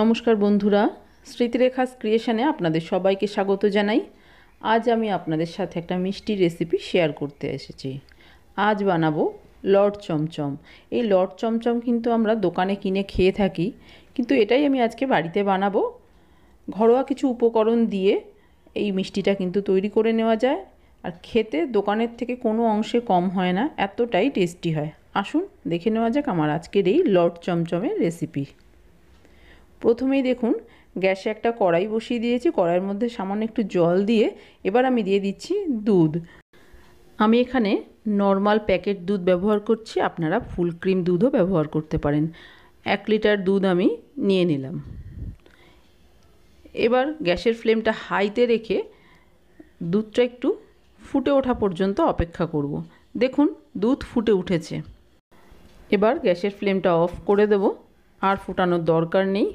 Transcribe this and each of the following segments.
নমস্কার বন্ধুরা স্মৃতিরেখাস ক্রিয়েশানে আপনাদের সবাইকে স্বাগত জানাই আজ আমি আপনাদের সাথে একটা মিষ্টি রেসিপি শেয়ার করতে এসেছি আজ বানাবো লট চমচম এই লট চমচম কিন্তু আমরা দোকানে কিনে খেয়ে থাকি কিন্তু এটাই আমি আজকে বাড়িতে বানাবো ঘরোয়া কিছু উপকরণ দিয়ে এই মিষ্টিটা কিন্তু তৈরি করে নেওয়া যায় আর খেতে দোকানের থেকে কোনো অংশে কম হয় না এতটাই টেস্টি হয় আসুন দেখে নেওয়া যাক আমার আজকের এই লট চমচমের রেসিপি প্রথমেই দেখুন গ্যাসে একটা কড়াই বসিয়ে দিয়েছি কড়াইয়ের মধ্যে সামান্য একটু জল দিয়ে এবার আমি দিয়ে দিচ্ছি দুধ আমি এখানে নর্মাল প্যাকেট দুধ ব্যবহার করছি আপনারা ফুল ক্রিম দুধও ব্যবহার করতে পারেন এক লিটার দুধ আমি নিয়ে নিলাম এবার গ্যাসের ফ্লেমটা হাইতে রেখে দুধটা একটু ফুটে ওঠা পর্যন্ত অপেক্ষা করব। দেখুন দুধ ফুটে উঠেছে এবার গ্যাসের ফ্লেমটা অফ করে দেবো আর ফোটানোর দরকার নেই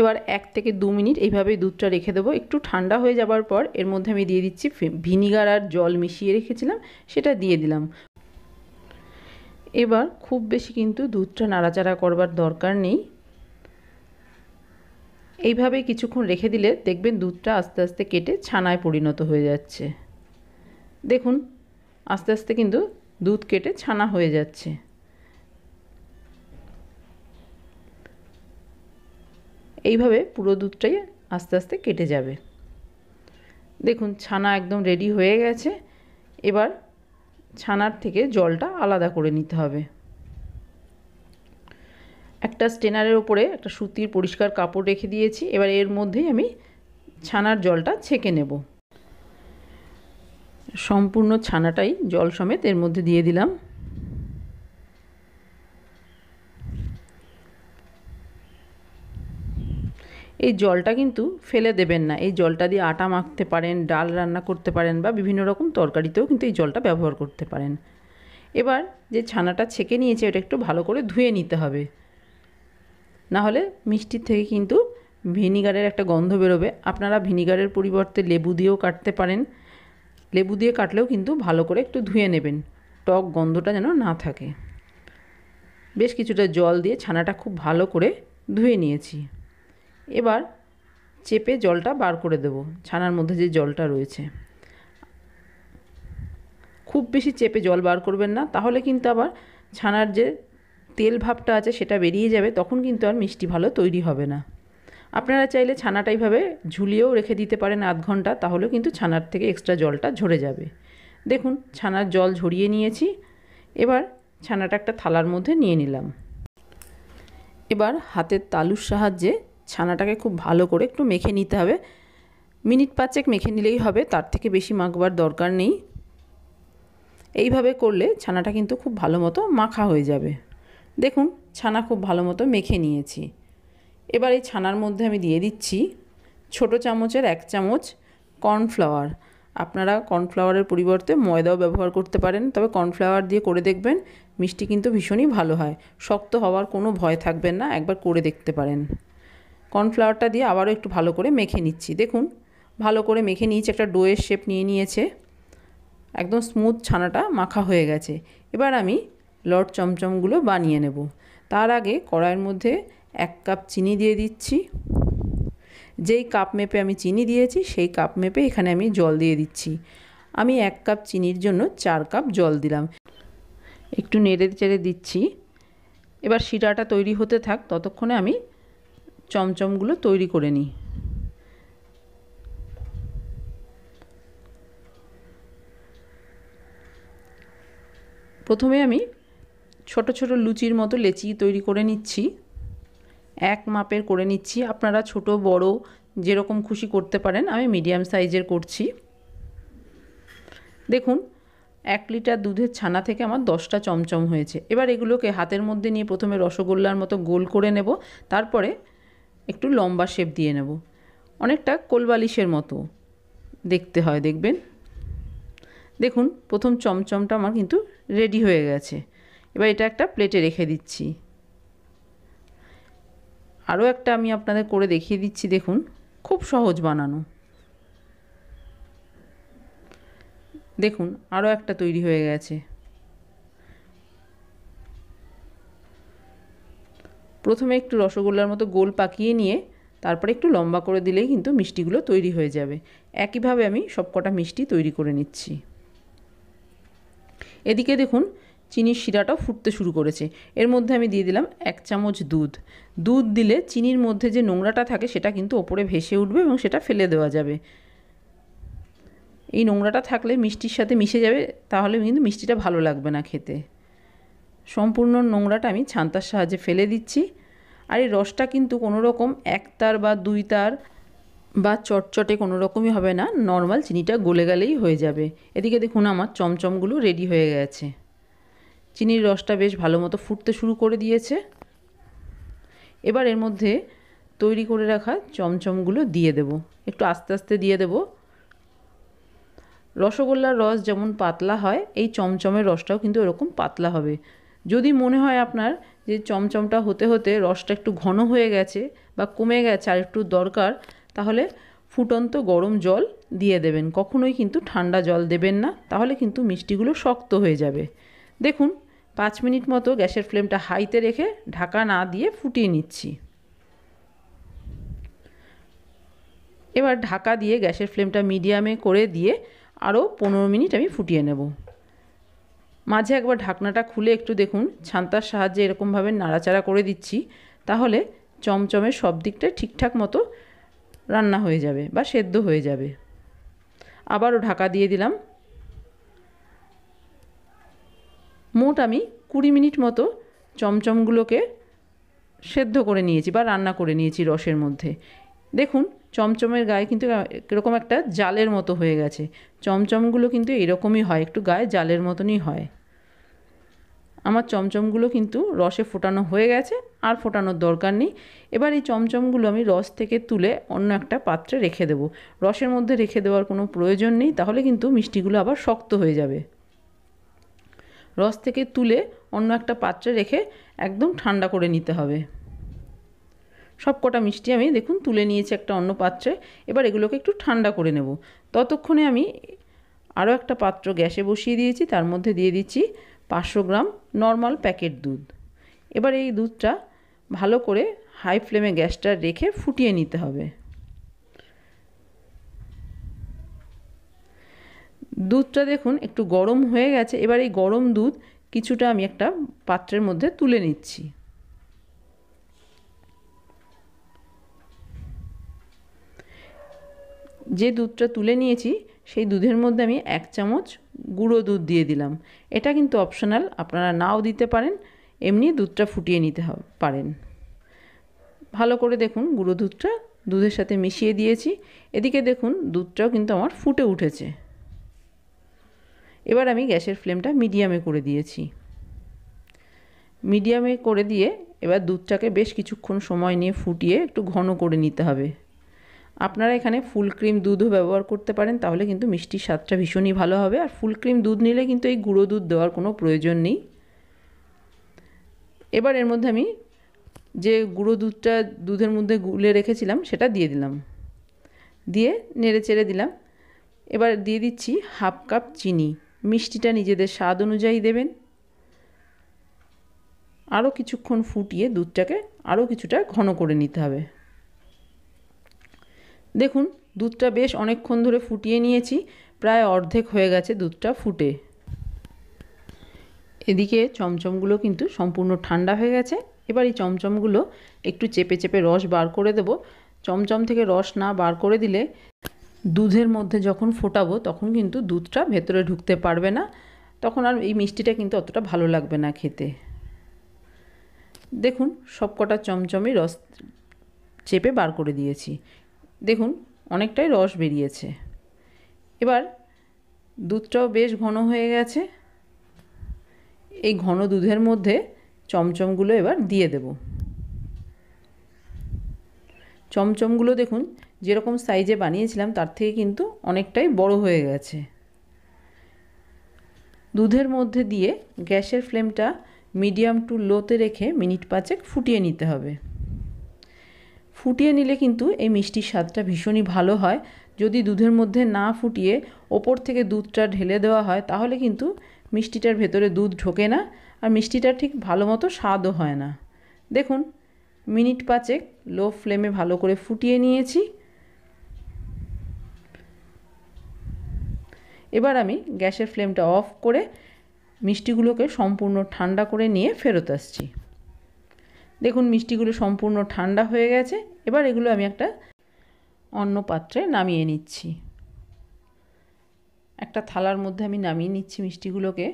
এবার এক থেকে দু মিনিট এইভাবেই দুধটা রেখে দেবো একটু ঠান্ডা হয়ে যাবার পর এর মধ্যে আমি দিয়ে দিচ্ছি ভিনিগার আর জল মিশিয়ে রেখেছিলাম সেটা দিয়ে দিলাম এবার খুব বেশি কিন্তু দুধটা নাড়াচাড়া করবার দরকার নেই এইভাবে কিছুক্ষণ রেখে দিলে দেখবেন দুধটা আস্তে আস্তে কেটে ছানায় পরিণত হয়ে যাচ্ছে দেখুন আস্তে আস্তে কিন্তু দুধ কেটে ছানা হয়ে যাচ্ছে এইভাবে পুরো দুধটাই আস্তে আস্তে কেটে যাবে দেখুন ছানা একদম রেডি হয়ে গেছে এবার ছানার থেকে জলটা আলাদা করে নিতে হবে একটা স্টেনারের ওপরে একটা সুতির পরিষ্কার কাপড় রেখে দিয়েছি এবার এর মধ্যেই আমি ছানার জলটা ছেঁকে নেব সম্পূর্ণ ছানাটাই জল সমেত এর মধ্যে দিয়ে দিলাম এই জলটা কিন্তু ফেলে দেবেন না এই জলটা দিয়ে আটা মাখতে পারেন ডাল রান্না করতে পারেন বা বিভিন্ন রকম তরকারিতেও কিন্তু এই জলটা ব্যবহার করতে পারেন এবার যে ছানাটা ছেঁকে নিয়েছে ওটা একটু ভালো করে ধুয়ে নিতে হবে না হলে মিষ্টির থেকে কিন্তু ভিনিগারের একটা গন্ধ বেরোবে আপনারা ভিনিগারের পরিবর্তে লেবু দিয়েও কাটতে পারেন লেবু দিয়ে কাটলেও কিন্তু ভালো করে একটু ধুয়ে নেবেন টক গন্ধটা যেন না থাকে বেশ কিছুটা জল দিয়ে ছানাটা খুব ভালো করে ধুয়ে নিয়েছি এবার চেপে জলটা বার করে দেব ছানার মধ্যে যে জলটা রয়েছে খুব বেশি চেপে জল বার করবেন না তাহলে কিন্তু আবার ছানার যে তেল ভাবটা আছে সেটা বেরিয়ে যাবে তখন কিন্তু আর মিষ্টি ভালো তৈরি হবে না আপনারা চাইলে ছানাটা এইভাবে ঝুলিয়েও রেখে দিতে পারেন আধ ঘন্টা তাহলেও কিন্তু ছানার থেকে এক্সট্রা জলটা ঝরে যাবে দেখুন ছানার জল ঝরিয়ে নিয়েছি এবার ছানাটা একটা থালার মধ্যে নিয়ে নিলাম এবার হাতের তালুর সাহায্যে ছানাটাকে খুব ভালো করে একটু মেখে নিতে হবে মিনিট পাঁচেক মেখে নিলেই হবে তার থেকে বেশি মাখবার দরকার নেই এইভাবে করলে ছানাটা কিন্তু খুব ভালো মতো মাখা হয়ে যাবে দেখুন ছানা খুব ভালো মতো মেখে নিয়েছি এবার এই ছানার মধ্যে আমি দিয়ে দিচ্ছি ছোট চামচের এক চামচ কর্নফ্লাওয়ার আপনারা কর্নফ্লাওয়ারের পরিবর্তে ময়দাও ব্যবহার করতে পারেন তবে কর্নফ্লাওয়ার দিয়ে করে দেখবেন মিষ্টি কিন্তু ভীষণই ভালো হয় শক্ত হওয়ার কোনো ভয় থাকবেন না একবার করে দেখতে পারেন কর্নফ্লাওয়ারটা দিয়ে আবারও একটু ভালো করে মেখে নিচ্ছি দেখুন ভালো করে মেখে নিয়েছি একটা ডোয়ের শেপ নিয়ে নিয়েছে একদম স্মুথ ছানাটা মাখা হয়ে গেছে এবার আমি লট চমচমগুলো বানিয়ে নেব তার আগে কড়াইয়ের মধ্যে এক কাপ চিনি দিয়ে দিচ্ছি যেই কাপ মেপে আমি চিনি দিয়েছি সেই কাপ মেপে এখানে আমি জল দিয়ে দিচ্ছি আমি এক কাপ চিনির জন্য চার কাপ জল দিলাম একটু নেড়ে চেড়ে দিচ্ছি এবার শিরাটা তৈরি হতে থাক ততক্ষণে আমি চমচমগুলো তৈরি করে নিই প্রথমে আমি ছোট ছোট লুচির মতো লেচি তৈরি করে নিচ্ছি এক মাপের করে নিচ্ছি আপনারা ছোট বড় যেরকম খুশি করতে পারেন আমি মিডিয়াম সাইজের করছি দেখুন এক লিটার দুধের ছানা থেকে আমার দশটা চমচম হয়েছে এবার এগুলোকে হাতের মধ্যে নিয়ে প্রথমে রসগোল্লার মতো গোল করে নেব তারপরে একটু লম্বা শেপ দিয়ে নেব অনেকটা কোলবালিশের মতো দেখতে হয় দেখবেন দেখুন প্রথম চমচমটা আমার কিন্তু রেডি হয়ে গেছে এবার এটা একটা প্লেটে রেখে দিচ্ছি আরও একটা আমি আপনাদের করে দেখিয়ে দিচ্ছি দেখুন খুব সহজ বানানো দেখুন আরও একটা তৈরি হয়ে গেছে প্রথমে একটু রসগোল্লার মতো গোল পাকিয়ে নিয়ে তারপরে একটু লম্বা করে দিলেই কিন্তু মিষ্টিগুলো তৈরি হয়ে যাবে একইভাবে আমি সবকটা মিষ্টি তৈরি করে নিচ্ছি এদিকে দেখুন চিনির শিরাটাও ফুটতে শুরু করেছে এর মধ্যে আমি দিয়ে দিলাম এক চামচ দুধ দুধ দিলে চিনির মধ্যে যে নোংরাটা থাকে সেটা কিন্তু ওপরে ভেসে উঠবে এবং সেটা ফেলে দেওয়া যাবে এই নোংরাটা থাকলে মিষ্টির সাথে মিশে যাবে তাহলে কিন্তু মিষ্টিটা ভালো লাগবে না খেতে সম্পূর্ণ নোংরাটা আমি ছান্তার সাহায্যে ফেলে দিচ্ছি আর এই রসটা কিন্তু কোনো রকম এক তার বা দুই তার বা চটচটে কোনো রকমই হবে না নর্মাল চিনিটা গলে গেলেই হয়ে যাবে এদিকে দেখুন আমার চমচমগুলো রেডি হয়ে গেছে চিনির রসটা বেশ ভালো মতো ফুটতে শুরু করে দিয়েছে এবার এর মধ্যে তৈরি করে রাখা চমচমগুলো দিয়ে দেব একটু আস্তে আস্তে দিয়ে দেব রসগোল্লার রস যেমন পাতলা হয় এই চমচমের রসটাও কিন্তু এরকম পাতলা হবে যদি মনে হয় আপনার যে চমচমটা হতে হতে রসটা একটু ঘন হয়ে গেছে বা কমে গেছে আর একটু দরকার তাহলে ফুটন্ত গরম জল দিয়ে দেবেন কখনোই কিন্তু ঠান্ডা জল দেবেন না তাহলে কিন্তু মিষ্টিগুলো শক্ত হয়ে যাবে দেখুন পাঁচ মিনিট মতো গ্যাসের ফ্লেমটা হাইতে রেখে ঢাকা না দিয়ে ফুটিয়ে নিচ্ছি এবার ঢাকা দিয়ে গ্যাসের ফ্লেমটা মিডিয়ামে করে দিয়ে আরও পনেরো মিনিট আমি ফুটিয়ে নেব মাঝে একবার ঢাকনাটা খুলে একটু দেখুন ছান্তার সাহায্যে এরকমভাবে নাড়াচাড়া করে দিচ্ছি তাহলে চমচমের সব দিকটা ঠিকঠাক মতো রান্না হয়ে যাবে বা সেদ্ধ হয়ে যাবে আবারও ঢাকা দিয়ে দিলাম মোট আমি কুড়ি মিনিট মতো চমচমগুলোকে সেদ্ধ করে নিয়েছি বা রান্না করে নিয়েছি রসের মধ্যে দেখুন চমচমের গায়ে কিন্তু এরকম একটা জালের মতো হয়ে গেছে চমচমগুলো কিন্তু এরকমই হয় একটু গায়ে জালের মতনই হয় আমার চমচমগুলো কিন্তু রসে ফোটানো হয়ে গেছে আর ফোটানোর দরকার নেই এবার এই চমচমগুলো আমি রস থেকে তুলে অন্য একটা পাত্রে রেখে দেব রসের মধ্যে রেখে দেওয়ার কোনো প্রয়োজন নেই তাহলে কিন্তু মিষ্টিগুলো আবার শক্ত হয়ে যাবে রস থেকে তুলে অন্য একটা পাত্রে রেখে একদম ঠান্ডা করে নিতে হবে সব কটা মিষ্টি আমি দেখুন তুলে নিয়েছি একটা অন্য পাত্রে এবার এগুলোকে একটু ঠান্ডা করে নেব ততক্ষণে আমি আরও একটা পাত্র গ্যাসে বসিয়ে দিয়েছি তার মধ্যে দিয়ে দিচ্ছি পাঁচশো গ্রাম নর্মাল প্যাকেট দুধ এবার এই দুধটা ভালো করে হাই ফ্লেমে গ্যাসটা রেখে ফুটিয়ে নিতে হবে দুধটা দেখুন একটু গরম হয়ে গেছে এবার এই গরম দুধ কিছুটা আমি একটা পাত্রের মধ্যে তুলে নিচ্ছি যে দুধটা তুলে নিয়েছি সেই দুধের মধ্যে আমি এক চামচ গুঁড়ো দুধ দিয়ে দিলাম এটা কিন্তু অপশনাল আপনারা নাও দিতে পারেন এমনি দুধটা ফুটিয়ে নিতে পারেন ভালো করে দেখুন গুঁড়ো দুধটা দুধের সাথে মিশিয়ে দিয়েছি এদিকে দেখুন দুধটাও কিন্তু আমার ফুটে উঠেছে এবার আমি গ্যাসের ফ্লেমটা মিডিয়ামে করে দিয়েছি মিডিয়ামে করে দিয়ে এবার দুধটাকে বেশ কিছুক্ষণ সময় নিয়ে ফুটিয়ে একটু ঘন করে নিতে হবে আপনারা এখানে ফুল ক্রিম দুধও ব্যবহার করতে পারেন তাহলে কিন্তু মিষ্টির স্বাদটা ভীষণই ভালো হবে আর ফুল ক্রিম দুধ নিলে কিন্তু এই গুঁড়ো দুধ দেওয়ার কোনো প্রয়োজন নেই এবার এর মধ্যে আমি যে গুঁড়ো দুধটা দুধের মধ্যে গুলে রেখেছিলাম সেটা দিয়ে দিলাম দিয়ে নেড়ে চেড়ে দিলাম এবার দিয়ে দিচ্ছি হাফ কাপ চিনি মিষ্টিটা নিজেদের স্বাদ অনুযায়ী দেবেন আরও কিছুক্ষণ ফুটিয়ে দুধটাকে আরও কিছুটা ঘন করে নিতে হবে দেখুন দুধটা বেশ অনেকক্ষণ ধরে ফুটিয়ে নিয়েছি প্রায় অর্ধেক হয়ে গেছে দুধটা ফুটে এদিকে চমচমগুলো কিন্তু সম্পূর্ণ ঠান্ডা হয়ে গেছে এবার এই চমচমগুলো একটু চেপে চেপে রস বার করে দেব চমচম থেকে রস না বার করে দিলে দুধের মধ্যে যখন ফোটাবো তখন কিন্তু দুধটা ভেতরে ঢুকতে পারবে না তখন আর এই মিষ্টিটা কিন্তু অতটা ভালো লাগবে না খেতে দেখুন সবকটা চমচমই রস চেপে বার করে দিয়েছি দেখুন অনেকটাই রস বেরিয়েছে এবার দুধটাও বেশ ঘন হয়ে গেছে এই ঘন দুধের মধ্যে চমচমগুলো এবার দিয়ে দেব চমচমগুলো দেখুন যেরকম সাইজে বানিয়েছিলাম তার থেকে কিন্তু অনেকটাই বড় হয়ে গেছে দুধের মধ্যে দিয়ে গ্যাসের ফ্লেমটা মিডিয়াম টু লোতে রেখে মিনিট পাঁচেক ফুটিয়ে নিতে হবে ফুটিয়ে নিলে কিন্তু এই মিষ্টির স্বাদটা ভীষণই ভালো হয় যদি দুধের মধ্যে না ফুটিয়ে ওপর থেকে দুধটা ঢেলে দেওয়া হয় তাহলে কিন্তু মিষ্টিটার ভেতরে দুধ ঢোকে না আর মিষ্টিটা ঠিক ভালো মতো স্বাদও হয় না দেখুন মিনিট পাঁচেক লো ফ্লেমে ভালো করে ফুটিয়ে নিয়েছি এবার আমি গ্যাসের ফ্লেমটা অফ করে মিষ্টিগুলোকে সম্পূর্ণ ঠান্ডা করে নিয়ে ফেরত আসছি দেখুন মিষ্টিগুলো সম্পূর্ণ ঠান্ডা হয়ে গেছে এবার এগুলো আমি একটা অন্য পাত্রে নামিয়ে নিচ্ছি একটা থালার মধ্যে আমি নামিয়ে নিচ্ছি মিষ্টিগুলোকে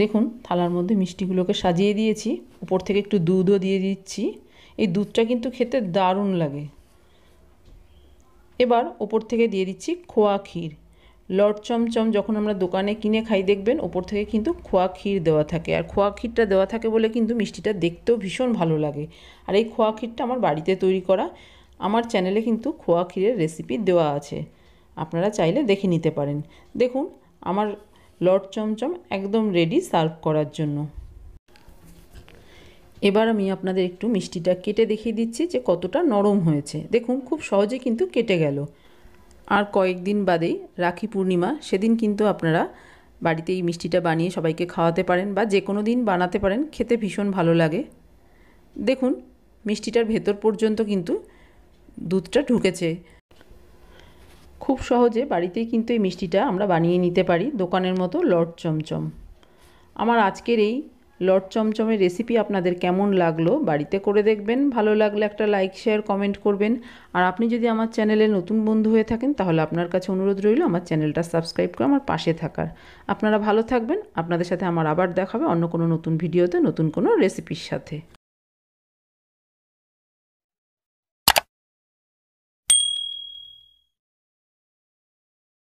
দেখুন থালার মধ্যে মিষ্টিগুলোকে সাজিয়ে দিয়েছি উপর থেকে একটু দুধও দিয়ে দিচ্ছি এই দুধটা কিন্তু খেতে দারুণ লাগে এবার ওপর থেকে দিয়ে দিচ্ছি খোয়া ক্ষীর লট চমচম যখন আমরা দোকানে কিনে খাই দেখবেন ওপর থেকে কিন্তু খোয়া ক্ষীর দেওয়া থাকে আর খোয়া ক্ষীরটা দেওয়া থাকে বলে কিন্তু মিষ্টিটা দেখতেও ভীষণ ভালো লাগে আর এই খোয়া ক্ষীরটা আমার বাড়িতে তৈরি করা আমার চ্যানেলে কিন্তু খোয়া ক্ষীরের রেসিপি দেওয়া আছে আপনারা চাইলে দেখে নিতে পারেন দেখুন আমার লট চমচম একদম রেডি সার্ভ করার জন্য এবার আমি আপনাদের একটু মিষ্টিটা কেটে দেখিয়ে দিচ্ছি যে কতটা নরম হয়েছে দেখুন খুব সহজে কিন্তু কেটে গেল আর কয়েকদিন বাদেই রাখি পূর্ণিমা সেদিন কিন্তু আপনারা বাড়িতে এই মিষ্টিটা বানিয়ে সবাইকে খাওয়াতে পারেন বা যে কোনো দিন বানাতে পারেন খেতে ভীষণ ভালো লাগে দেখুন মিষ্টিটার ভেতর পর্যন্ত কিন্তু দুধটা ঢুকেছে খুব সহজে বাড়িতেই কিন্তু এই মিষ্টিটা আমরা বানিয়ে নিতে পারি দোকানের মতো লট চমচম আমার আজকের এই লট চমচমের রেসিপি আপনাদের কেমন লাগলো বাড়িতে করে দেখবেন ভালো লাগলে একটা লাইক শেয়ার কমেন্ট করবেন আর আপনি যদি আমার চ্যানেলে নতুন বন্ধু হয়ে থাকেন তাহলে আপনার কাছে অনুরোধ রইল আমার চ্যানেলটা সাবস্ক্রাইব করে আমার পাশে থাকার আপনারা ভালো থাকবেন আপনাদের সাথে আমার আবার দেখাবে অন্য কোনো নতুন ভিডিওতে নতুন কোনো রেসিপির সাথে